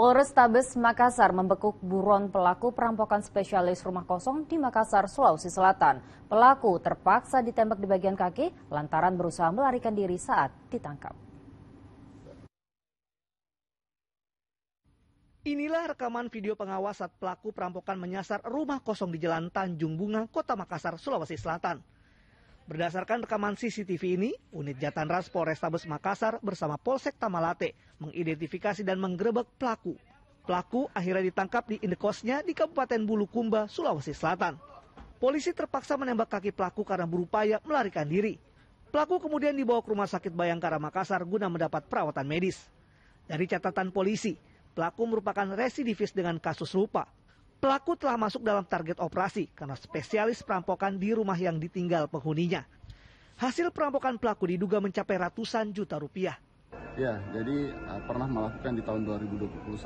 Polrestabes Makassar membekuk buron pelaku perampokan spesialis rumah kosong di Makassar, Sulawesi Selatan. Pelaku terpaksa ditembak di bagian kaki lantaran berusaha melarikan diri saat ditangkap. Inilah rekaman video pengawas saat pelaku perampokan menyasar rumah kosong di Jalan Tanjung Bunga, Kota Makassar, Sulawesi Selatan. Berdasarkan rekaman CCTV ini, unit jatan Jatanras Polrestabes Makassar bersama Polsek Tamalate mengidentifikasi dan menggerebek pelaku. Pelaku akhirnya ditangkap di indekosnya di Kabupaten Bulukumba, Sulawesi Selatan. Polisi terpaksa menembak kaki pelaku karena berupaya melarikan diri. Pelaku kemudian dibawa ke Rumah Sakit Bayangkara Makassar guna mendapat perawatan medis. Dari catatan polisi, pelaku merupakan residivis dengan kasus rupa. Pelaku telah masuk dalam target operasi karena spesialis perampokan di rumah yang ditinggal penghuninya. Hasil perampokan pelaku diduga mencapai ratusan juta rupiah. Ya, jadi eh, pernah melakukan di tahun 2021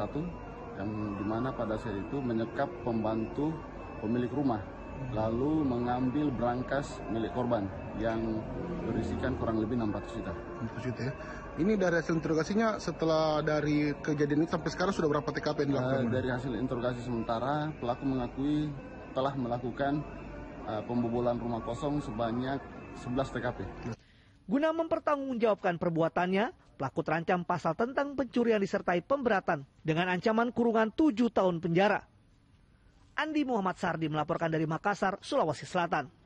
yang dimana pada saat itu menyekap pembantu pemilik rumah lalu mengambil berangkas milik korban yang berisikan kurang lebih 600 juta. 600 juta ya. Ini dari hasil interogasinya setelah dari kejadian ini sampai sekarang sudah berapa TKP yang dilakukan? Uh, dari hasil interogasi sementara, pelaku mengakui telah melakukan uh, pembobolan rumah kosong sebanyak 11 TKP. Guna mempertanggungjawabkan perbuatannya, pelaku terancam pasal tentang pencurian disertai pemberatan dengan ancaman kurungan 7 tahun penjara. Andi Muhammad Sardi melaporkan dari Makassar, Sulawesi Selatan.